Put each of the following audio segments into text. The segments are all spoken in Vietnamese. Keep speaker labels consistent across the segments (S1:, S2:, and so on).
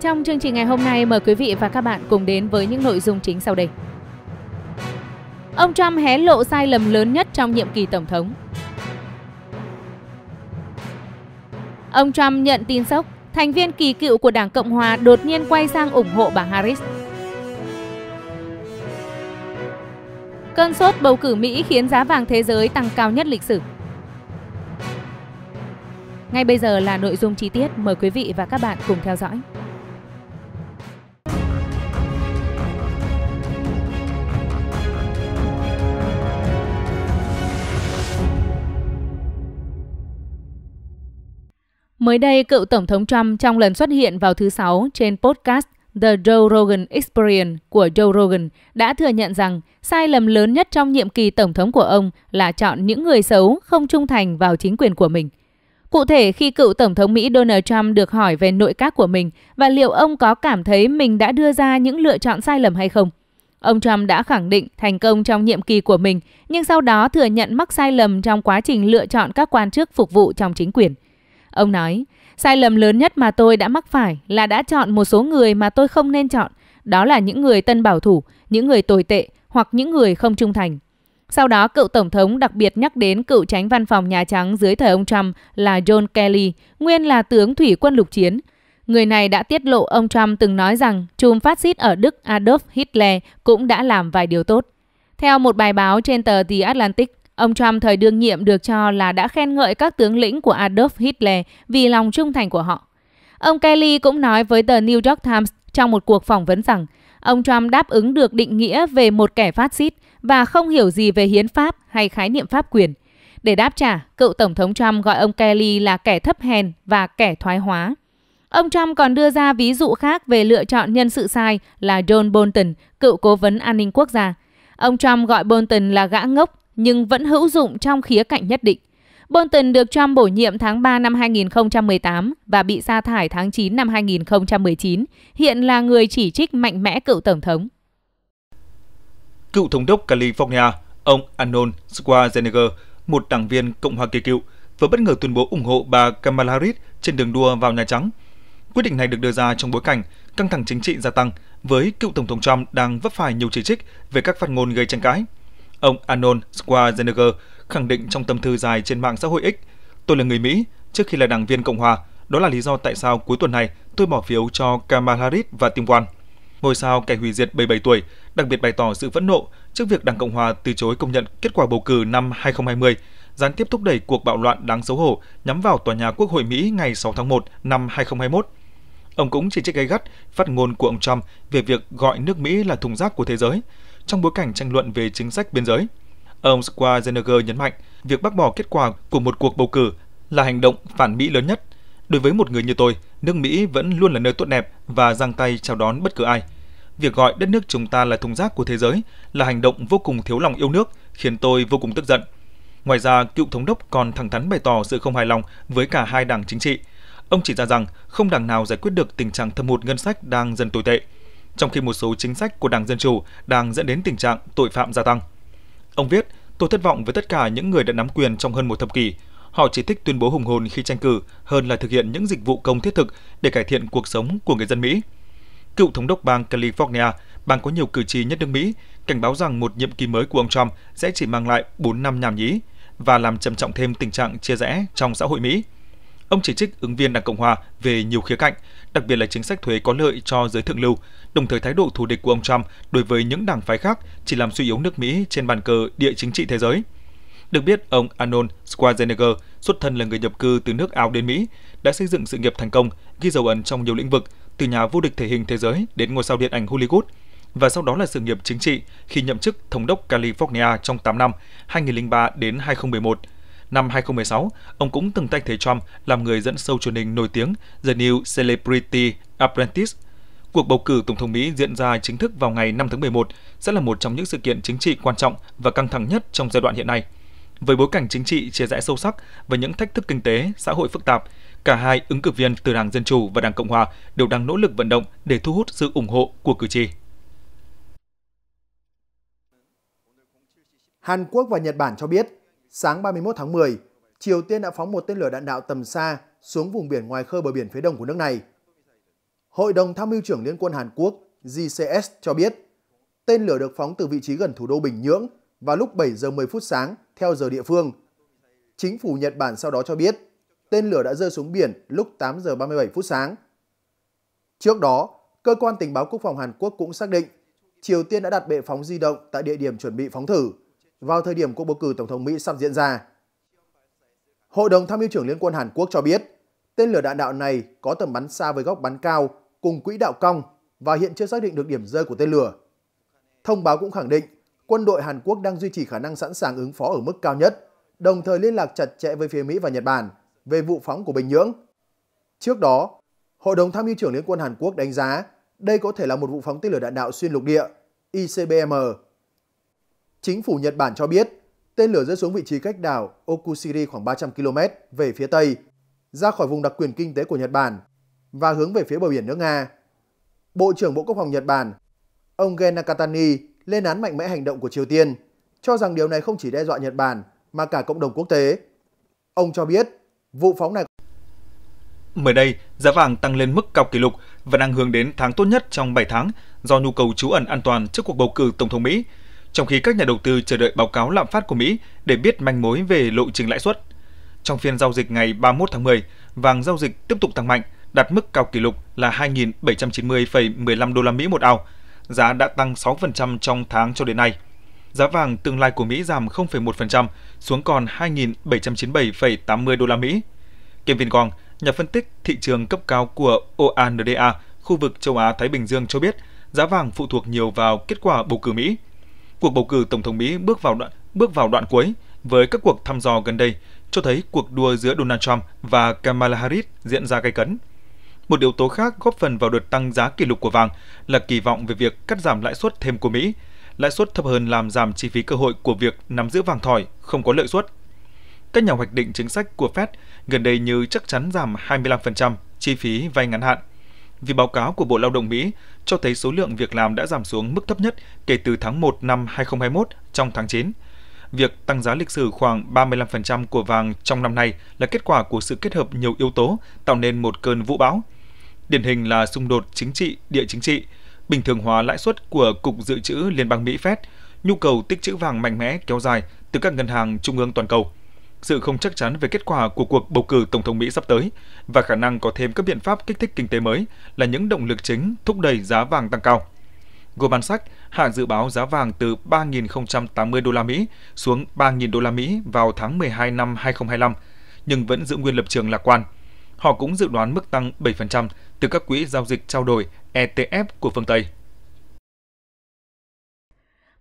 S1: Trong chương trình ngày hôm nay, mời quý vị và các bạn cùng đến với những nội dung chính sau đây. Ông Trump hé lộ sai lầm lớn nhất trong nhiệm kỳ Tổng thống. Ông Trump nhận tin sốc, thành viên kỳ cựu của Đảng Cộng Hòa đột nhiên quay sang ủng hộ bà Harris. Cơn sốt bầu cử Mỹ khiến giá vàng thế giới tăng cao nhất lịch sử. Ngay bây giờ là nội dung chi tiết, mời quý vị và các bạn cùng theo dõi. Mới đây, cựu Tổng thống Trump trong lần xuất hiện vào thứ Sáu trên podcast The Joe Rogan Experience của Joe Rogan đã thừa nhận rằng sai lầm lớn nhất trong nhiệm kỳ Tổng thống của ông là chọn những người xấu không trung thành vào chính quyền của mình. Cụ thể, khi cựu Tổng thống Mỹ Donald Trump được hỏi về nội các của mình và liệu ông có cảm thấy mình đã đưa ra những lựa chọn sai lầm hay không, Ông Trump đã khẳng định thành công trong nhiệm kỳ của mình, nhưng sau đó thừa nhận mắc sai lầm trong quá trình lựa chọn các quan chức phục vụ trong chính quyền – Ông nói, sai lầm lớn nhất mà tôi đã mắc phải là đã chọn một số người mà tôi không nên chọn. Đó là những người tân bảo thủ, những người tồi tệ hoặc những người không trung thành. Sau đó, cựu Tổng thống đặc biệt nhắc đến cựu tránh văn phòng Nhà Trắng dưới thời ông Trump là John Kelly, nguyên là tướng thủy quân lục chiến. Người này đã tiết lộ ông Trump từng nói rằng chùm phát xít ở Đức Adolf Hitler cũng đã làm vài điều tốt. Theo một bài báo trên tờ The Atlantic, Ông Trump thời đương nhiệm được cho là đã khen ngợi các tướng lĩnh của Adolf Hitler vì lòng trung thành của họ. Ông Kelly cũng nói với tờ New York Times trong một cuộc phỏng vấn rằng ông Trump đáp ứng được định nghĩa về một kẻ phát xít và không hiểu gì về hiến pháp hay khái niệm pháp quyền. Để đáp trả, cựu Tổng thống Trump gọi ông Kelly là kẻ thấp hèn và kẻ thoái hóa. Ông Trump còn đưa ra ví dụ khác về lựa chọn nhân sự sai là John Bolton, cựu cố vấn an ninh quốc gia. Ông Trump gọi Bolton là gã ngốc nhưng vẫn hữu dụng trong khía cạnh nhất định. Bolton được Trump bổ nhiệm tháng 3 năm 2018 và bị sa thải tháng 9 năm 2019, hiện là người chỉ trích mạnh mẽ cựu Tổng thống.
S2: Cựu Thống đốc California, ông Arnold Schwarzenegger, một đảng viên Cộng hòa kỳ cựu, vừa bất ngờ tuyên bố ủng hộ bà Kamala Harris trên đường đua vào Nhà Trắng. Quyết định này được đưa ra trong bối cảnh căng thẳng chính trị gia tăng với cựu Tổng thống Trump đang vấp phải nhiều chỉ trích về các phát ngôn gây tranh cãi – Ông Arnold Schwarzenegger khẳng định trong tâm thư dài trên mạng xã hội X, tôi là người Mỹ trước khi là đảng viên Cộng hòa, đó là lý do tại sao cuối tuần này tôi bỏ phiếu cho Kamala Harris và Tim Wan. Ngôi sao kẻ hủy diệt 77 tuổi đặc biệt bày tỏ sự phẫn nộ trước việc Đảng Cộng hòa từ chối công nhận kết quả bầu cử năm 2020, gián tiếp thúc đẩy cuộc bạo loạn đáng xấu hổ nhắm vào tòa nhà Quốc hội Mỹ ngày 6 tháng 1 năm 2021. Ông cũng chỉ trích gay gắt phát ngôn của ông Trump về việc gọi nước Mỹ là thùng rác của thế giới, trong bối cảnh tranh luận về chính sách biên giới. Ông Schwarzenegger nhấn mạnh, việc bác bỏ kết quả của một cuộc bầu cử là hành động phản Mỹ lớn nhất. Đối với một người như tôi, nước Mỹ vẫn luôn là nơi tốt đẹp và giang tay chào đón bất cứ ai. Việc gọi đất nước chúng ta là thùng rác của thế giới là hành động vô cùng thiếu lòng yêu nước, khiến tôi vô cùng tức giận. Ngoài ra, cựu thống đốc còn thẳng thắn bày tỏ sự không hài lòng với cả hai đảng chính trị. Ông chỉ ra rằng không đảng nào giải quyết được tình trạng thâm hụt ngân sách đang dần tồi tệ trong khi một số chính sách của Đảng Dân Chủ đang dẫn đến tình trạng tội phạm gia tăng. Ông viết, tôi thất vọng với tất cả những người đã nắm quyền trong hơn một thập kỷ. Họ chỉ thích tuyên bố hùng hồn khi tranh cử hơn là thực hiện những dịch vụ công thiết thực để cải thiện cuộc sống của người dân Mỹ. Cựu thống đốc bang California, bang có nhiều cử tri nhất nước Mỹ, cảnh báo rằng một nhiệm kỳ mới của ông Trump sẽ chỉ mang lại 4 năm nhảm nhí và làm trầm trọng thêm tình trạng chia rẽ trong xã hội Mỹ – Ông chỉ trích ứng viên Đảng Cộng Hòa về nhiều khía cạnh, đặc biệt là chính sách thuế có lợi cho giới thượng lưu, đồng thời thái độ thù địch của ông Trump đối với những đảng phái khác chỉ làm suy yếu nước Mỹ trên bàn cờ địa chính trị thế giới. Được biết, ông Anon Schwarzenegger, xuất thân là người nhập cư từ nước Áo đến Mỹ, đã xây dựng sự nghiệp thành công, ghi dấu ấn trong nhiều lĩnh vực, từ nhà vô địch thể hình thế giới đến ngôi sao điện ảnh Hollywood và sau đó là sự nghiệp chính trị khi nhậm chức thống đốc California trong 8 năm 2003 đến 2011 Năm 2016, ông cũng từng tách thế Trump làm người dẫn sâu truyền hình nổi tiếng The New Celebrity Apprentice. Cuộc bầu cử Tổng thống Mỹ diễn ra chính thức vào ngày 5 tháng 11 sẽ là một trong những sự kiện chính trị quan trọng và căng thẳng nhất trong giai đoạn hiện nay. Với bối cảnh chính trị chia rẽ sâu sắc và những thách thức kinh tế, xã hội phức tạp, cả hai ứng cử viên từ Đảng Dân Chủ và Đảng Cộng Hòa đều đang nỗ lực vận động để thu hút sự ủng hộ của cử tri.
S3: Hàn Quốc và Nhật Bản cho biết sáng 31 tháng 10, Triều Tiên đã phóng một tên lửa đạn đạo tầm xa xuống vùng biển ngoài khơi bờ biển phía đông của nước này. Hội đồng tham mưu trưởng Liên quân Hàn Quốc JCS cho biết, tên lửa được phóng từ vị trí gần thủ đô Bình Nhưỡng vào lúc 7 giờ 10 phút sáng theo giờ địa phương. Chính phủ Nhật Bản sau đó cho biết, tên lửa đã rơi xuống biển lúc 8 giờ 37 phút sáng. Trước đó, cơ quan tình báo quốc phòng Hàn Quốc cũng xác định Triều Tiên đã đặt bệ phóng di động tại địa điểm chuẩn bị phóng thử vào thời điểm cuộc bầu cử Tổng thống Mỹ sắp diễn ra. Hội đồng tham mưu trưởng Liên quân Hàn Quốc cho biết, tên lửa đạn đạo này có tầm bắn xa với góc bắn cao cùng quỹ đạo cong và hiện chưa xác định được điểm rơi của tên lửa. Thông báo cũng khẳng định quân đội Hàn Quốc đang duy trì khả năng sẵn sàng ứng phó ở mức cao nhất, đồng thời liên lạc chặt chẽ với phía Mỹ và Nhật Bản về vụ phóng của Bình Nhưỡng. Trước đó, Hội đồng tham mưu trưởng Liên quân Hàn Quốc đánh giá đây có thể là một vụ phóng tên lửa đạn đạo xuyên lục địa ICBM Chính phủ Nhật Bản cho biết, tên lửa rơi xuống vị trí cách đảo Okushiri khoảng 300 km về phía Tây, ra khỏi vùng đặc quyền kinh tế của Nhật Bản và hướng về phía bờ biển nước Nga. Bộ trưởng Bộ Quốc phòng Nhật Bản, ông Gen Nakatani lên án mạnh mẽ hành động của Triều Tiên, cho rằng điều này không chỉ đe dọa Nhật Bản mà cả cộng đồng quốc tế. Ông cho biết, vụ phóng này
S2: Mới đây, giá vàng tăng lên mức cao kỷ lục và đang hướng đến tháng tốt nhất trong 7 tháng do nhu cầu trú ẩn an toàn trước cuộc bầu cử Tổng thống Mỹ trong khi các nhà đầu tư chờ đợi báo cáo lạm phát của Mỹ để biết manh mối về lộ trình lãi suất. Trong phiên giao dịch ngày 31 tháng 10, vàng giao dịch tiếp tục tăng mạnh, đạt mức cao kỷ lục là 2.790,15 đô la Mỹ một ao. Giá đã tăng 6% trong tháng cho đến nay. Giá vàng tương lai của Mỹ giảm 0,1% xuống còn 2.797,80 đô la Mỹ. Kim Vinh Quang, nhà phân tích thị trường cấp cao của OANDA, khu vực châu Á-Thái Bình Dương cho biết giá vàng phụ thuộc nhiều vào kết quả bầu cử Mỹ – cuộc bầu cử tổng thống Mỹ bước vào đoạn bước vào đoạn cuối với các cuộc thăm dò gần đây cho thấy cuộc đua giữa Donald Trump và Kamala Harris diễn ra gay cấn. Một yếu tố khác góp phần vào đợt tăng giá kỷ lục của vàng là kỳ vọng về việc cắt giảm lãi suất thêm của Mỹ. Lãi suất thấp hơn làm giảm chi phí cơ hội của việc nắm giữ vàng thỏi không có lợi suất. Các nhà hoạch định chính sách của Fed gần đây như chắc chắn giảm 25% chi phí vay ngắn hạn vì báo cáo của Bộ Lao động Mỹ cho thấy số lượng việc làm đã giảm xuống mức thấp nhất kể từ tháng 1 năm 2021 trong tháng 9. Việc tăng giá lịch sử khoảng 35% của vàng trong năm nay là kết quả của sự kết hợp nhiều yếu tố tạo nên một cơn vũ bão. Điển hình là xung đột chính trị, địa chính trị, bình thường hóa lãi suất của Cục Dự trữ Liên bang Mỹ Fed, nhu cầu tích trữ vàng mạnh mẽ kéo dài từ các ngân hàng trung ương toàn cầu – sự không chắc chắn về kết quả của cuộc bầu cử Tổng thống Mỹ sắp tới và khả năng có thêm các biện pháp kích thích kinh tế mới là những động lực chính thúc đẩy giá vàng tăng cao. Goldman Sachs hạ dự báo giá vàng từ 3.080 đô la Mỹ xuống 3.000 đô la Mỹ vào tháng 12 năm 2025, nhưng vẫn giữ nguyên lập trường lạc quan. Họ cũng dự đoán mức tăng 7% từ các quỹ giao dịch trao đổi ETF của phương Tây.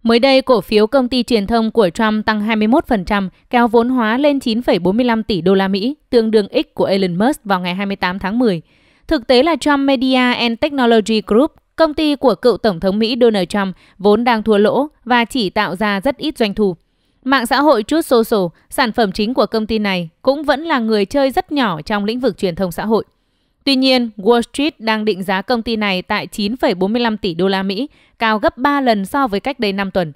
S1: Mới đây, cổ phiếu công ty truyền thông của Trump tăng 21%, kéo vốn hóa lên 9,45 tỷ đô la Mỹ, tương đương x của Elon Musk vào ngày 28 tháng 10. Thực tế là Trump Media and Technology Group, công ty của cựu Tổng thống Mỹ Donald Trump, vốn đang thua lỗ và chỉ tạo ra rất ít doanh thu. Mạng xã hội Truth Social, sản phẩm chính của công ty này, cũng vẫn là người chơi rất nhỏ trong lĩnh vực truyền thông xã hội. Tuy nhiên, Wall Street đang định giá công ty này tại 9,45 tỷ đô la Mỹ, cao gấp 3 lần so với cách đây 5 tuần.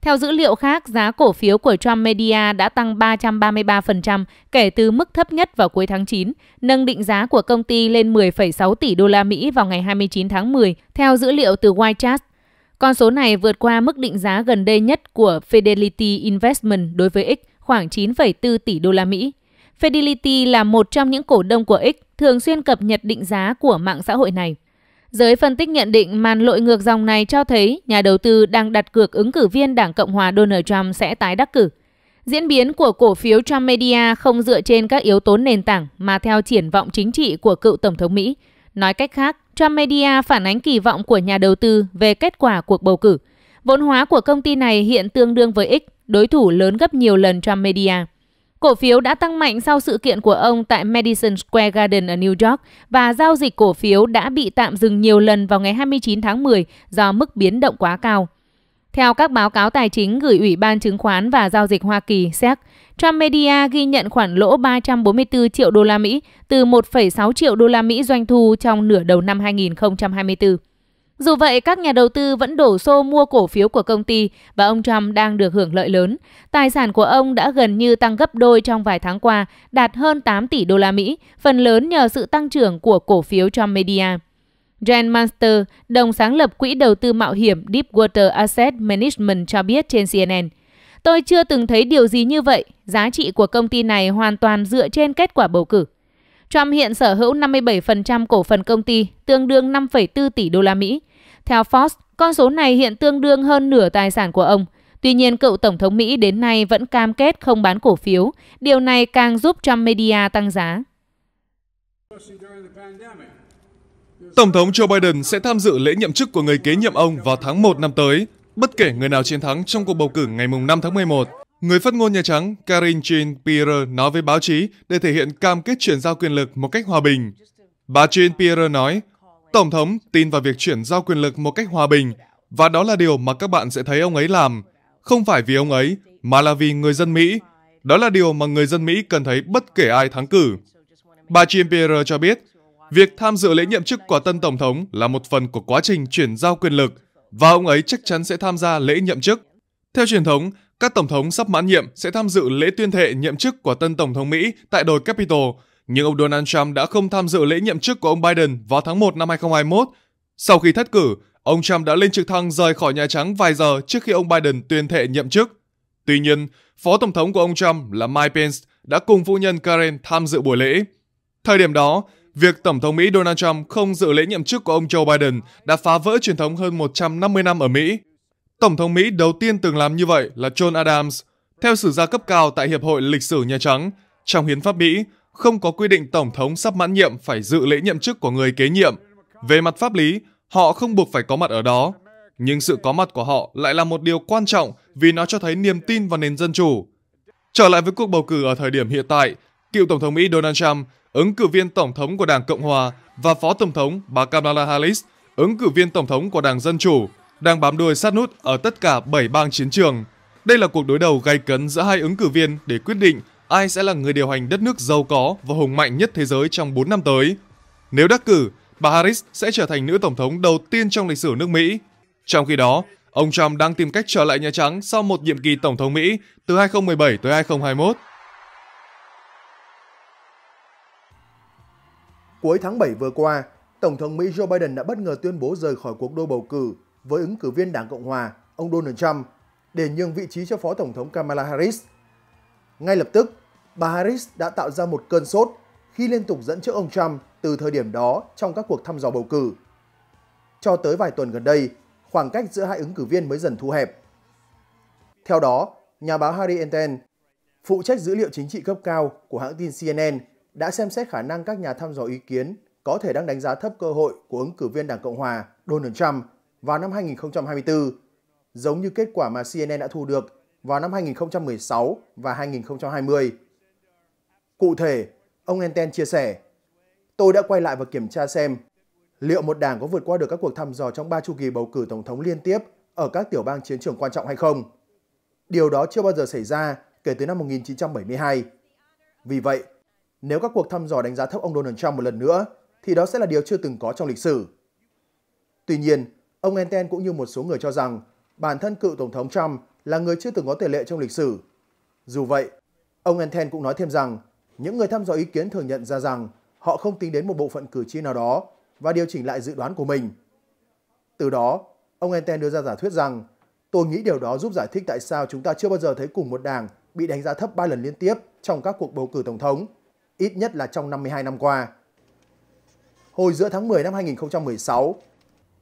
S1: Theo dữ liệu khác, giá cổ phiếu của Trump Media đã tăng 333% kể từ mức thấp nhất vào cuối tháng 9, nâng định giá của công ty lên 10,6 tỷ đô la Mỹ vào ngày 29 tháng 10, theo dữ liệu từ Whitechart. Con số này vượt qua mức định giá gần đây nhất của Fidelity Investment đối với X khoảng 9,4 tỷ đô la Mỹ. Fidelity là một trong những cổ đông của X thường xuyên cập nhật định giá của mạng xã hội này. Giới phân tích nhận định màn lội ngược dòng này cho thấy nhà đầu tư đang đặt cược ứng cử viên Đảng Cộng hòa Donald Trump sẽ tái đắc cử. Diễn biến của cổ phiếu Trump Media không dựa trên các yếu tố nền tảng mà theo triển vọng chính trị của cựu Tổng thống Mỹ. Nói cách khác, Trump Media phản ánh kỳ vọng của nhà đầu tư về kết quả cuộc bầu cử. Vốn hóa của công ty này hiện tương đương với X, đối thủ lớn gấp nhiều lần Trump Media. Cổ phiếu đã tăng mạnh sau sự kiện của ông tại Madison Square Garden ở New York và giao dịch cổ phiếu đã bị tạm dừng nhiều lần vào ngày 29 tháng 10 do mức biến động quá cao. Theo các báo cáo tài chính gửi Ủy ban Chứng khoán và Giao dịch Hoa Kỳ SEC, Trump Media ghi nhận khoản lỗ 344 triệu đô la Mỹ từ 1,6 triệu đô la Mỹ doanh thu trong nửa đầu năm 2024. Dù vậy, các nhà đầu tư vẫn đổ xô mua cổ phiếu của công ty và ông Trump đang được hưởng lợi lớn. Tài sản của ông đã gần như tăng gấp đôi trong vài tháng qua, đạt hơn 8 tỷ đô la Mỹ, phần lớn nhờ sự tăng trưởng của cổ phiếu Trump Media. Jan Munster, đồng sáng lập quỹ đầu tư mạo hiểm Deepwater Asset Management cho biết trên CNN. Tôi chưa từng thấy điều gì như vậy. Giá trị của công ty này hoàn toàn dựa trên kết quả bầu cử. Trump hiện sở hữu 57% cổ phần công ty, tương đương 5,4 tỷ đô la Mỹ. Theo Forbes, con số này hiện tương đương hơn nửa tài sản của ông. Tuy nhiên, cựu Tổng thống Mỹ đến nay vẫn cam kết không bán cổ phiếu. Điều này càng giúp Trump Media tăng giá.
S4: Tổng thống Joe Biden sẽ tham dự lễ nhậm chức của người kế nhiệm ông vào tháng 1 năm tới, bất kể người nào chiến thắng trong cuộc bầu cử ngày 5 tháng 11. Người phát ngôn Nhà Trắng Karine Jean-Pierre nói với báo chí để thể hiện cam kết chuyển giao quyền lực một cách hòa bình. Bà Jean-Pierre nói, Tổng thống tin vào việc chuyển giao quyền lực một cách hòa bình, và đó là điều mà các bạn sẽ thấy ông ấy làm, không phải vì ông ấy, mà là vì người dân Mỹ. Đó là điều mà người dân Mỹ cần thấy bất kể ai thắng cử. Bà Jean Pierre cho biết, việc tham dự lễ nhậm chức của tân tổng thống là một phần của quá trình chuyển giao quyền lực và ông ấy chắc chắn sẽ tham gia lễ nhậm chức. Theo truyền thống, các tổng thống sắp mãn nhiệm sẽ tham dự lễ tuyên thệ nhậm chức của tân tổng thống Mỹ tại đồi Capitol nhưng ông Donald Trump đã không tham dự lễ nhậm chức của ông Biden vào tháng 1 năm 2021. Sau khi thất cử, ông Trump đã lên trực thăng rời khỏi Nhà Trắng vài giờ trước khi ông Biden tuyên thệ nhậm chức. Tuy nhiên, phó tổng thống của ông Trump là Mike Pence đã cùng phu nhân Karen tham dự buổi lễ. Thời điểm đó, việc Tổng thống Mỹ Donald Trump không dự lễ nhậm chức của ông Joe Biden đã phá vỡ truyền thống hơn 150 năm ở Mỹ. Tổng thống Mỹ đầu tiên từng làm như vậy là John Adams. Theo sử gia cấp cao tại Hiệp hội Lịch sử Nhà Trắng, trong hiến pháp Mỹ, không có quy định tổng thống sắp mãn nhiệm phải dự lễ nhậm chức của người kế nhiệm. Về mặt pháp lý, họ không buộc phải có mặt ở đó, nhưng sự có mặt của họ lại là một điều quan trọng vì nó cho thấy niềm tin vào nền dân chủ. Trở lại với cuộc bầu cử ở thời điểm hiện tại, cựu tổng thống Mỹ Donald Trump, ứng cử viên tổng thống của Đảng Cộng hòa và phó tổng thống bà Kamala Harris, ứng cử viên tổng thống của Đảng Dân chủ, đang bám đuôi sát nút ở tất cả 7 bang chiến trường. Đây là cuộc đối đầu gay cấn giữa hai ứng cử viên để quyết định ai sẽ là người điều hành đất nước giàu có và hùng mạnh nhất thế giới trong 4 năm tới. Nếu đắc cử, bà Harris sẽ trở thành nữ tổng thống đầu tiên trong lịch sử nước Mỹ. Trong khi đó, ông Trump đang tìm cách trở lại Nhà Trắng sau một nhiệm kỳ tổng thống Mỹ từ 2017 tới 2021.
S3: Cuối tháng 7 vừa qua, Tổng thống Mỹ Joe Biden đã bất ngờ tuyên bố rời khỏi cuộc đua bầu cử với ứng cử viên Đảng Cộng Hòa, ông Donald Trump, để nhường vị trí cho Phó Tổng thống Kamala Harris – ngay lập tức, bà Harris đã tạo ra một cơn sốt khi liên tục dẫn trước ông Trump từ thời điểm đó trong các cuộc thăm dò bầu cử. Cho tới vài tuần gần đây, khoảng cách giữa hai ứng cử viên mới dần thu hẹp. Theo đó, nhà báo Harry Enten, phụ trách dữ liệu chính trị cấp cao của hãng tin CNN, đã xem xét khả năng các nhà thăm dò ý kiến có thể đang đánh giá thấp cơ hội của ứng cử viên Đảng Cộng Hòa Donald Trump vào năm 2024, giống như kết quả mà CNN đã thu được vào năm 2016 và 2020. Cụ thể, ông Enten chia sẻ, Tôi đã quay lại và kiểm tra xem liệu một đảng có vượt qua được các cuộc thăm dò trong ba chu kỳ bầu cử tổng thống liên tiếp ở các tiểu bang chiến trường quan trọng hay không. Điều đó chưa bao giờ xảy ra kể từ năm 1972. Vì vậy, nếu các cuộc thăm dò đánh giá thấp ông Donald Trump một lần nữa, thì đó sẽ là điều chưa từng có trong lịch sử. Tuy nhiên, ông Enten cũng như một số người cho rằng bản thân cựu Tổng thống Trump là người chưa từng có tiền lệ trong lịch sử. Dù vậy, ông Enten cũng nói thêm rằng những người thăm dò ý kiến thường nhận ra rằng họ không tính đến một bộ phận cử tri nào đó và điều chỉnh lại dự đoán của mình. Từ đó, ông Enten đưa ra giả thuyết rằng tôi nghĩ điều đó giúp giải thích tại sao chúng ta chưa bao giờ thấy cùng một đảng bị đánh giá thấp 3 lần liên tiếp trong các cuộc bầu cử tổng thống, ít nhất là trong 52 năm qua. Hồi giữa tháng 10 năm 2016,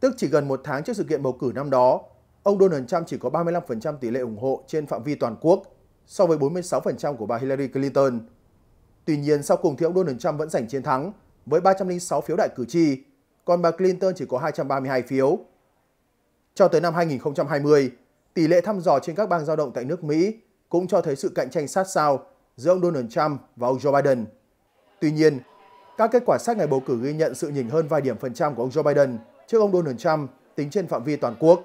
S3: tức chỉ gần một tháng trước sự kiện bầu cử năm đó, Ông Donald Trump chỉ có 35% tỷ lệ ủng hộ trên phạm vi toàn quốc so với 46% của bà Hillary Clinton. Tuy nhiên, sau cùng thì ông Donald Trump vẫn giành chiến thắng với 306 phiếu đại cử tri, còn bà Clinton chỉ có 232 phiếu. Cho tới năm 2020, tỷ lệ thăm dò trên các bang giao động tại nước Mỹ cũng cho thấy sự cạnh tranh sát sao giữa ông Donald Trump và ông Joe Biden. Tuy nhiên, các kết quả sát ngày bầu cử ghi nhận sự nhỉnh hơn vài điểm phần trăm của ông Joe Biden trước ông Donald Trump tính trên phạm vi toàn quốc.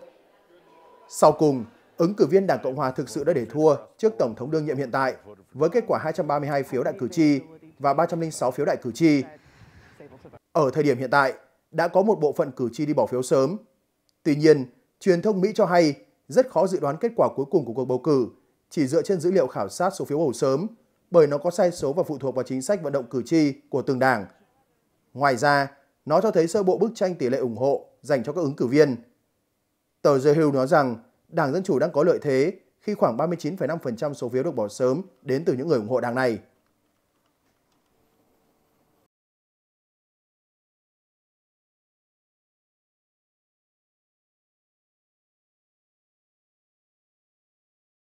S3: Sau cùng, ứng cử viên Đảng Cộng Hòa thực sự đã để thua trước Tổng thống đương nhiệm hiện tại với kết quả 232 phiếu đại cử tri và 306 phiếu đại cử tri. Ở thời điểm hiện tại, đã có một bộ phận cử tri đi bỏ phiếu sớm. Tuy nhiên, truyền thông Mỹ cho hay rất khó dự đoán kết quả cuối cùng của cuộc bầu cử chỉ dựa trên dữ liệu khảo sát số phiếu bầu sớm bởi nó có sai số và phụ thuộc vào chính sách vận động cử tri của từng đảng. Ngoài ra, nó cho thấy sơ bộ bức tranh tỷ lệ ủng hộ dành cho các ứng cử viên – Tờ The Hill nói rằng Đảng Dân Chủ đang có lợi thế khi khoảng 39,5% số phiếu được bỏ sớm đến từ những người ủng hộ đảng này.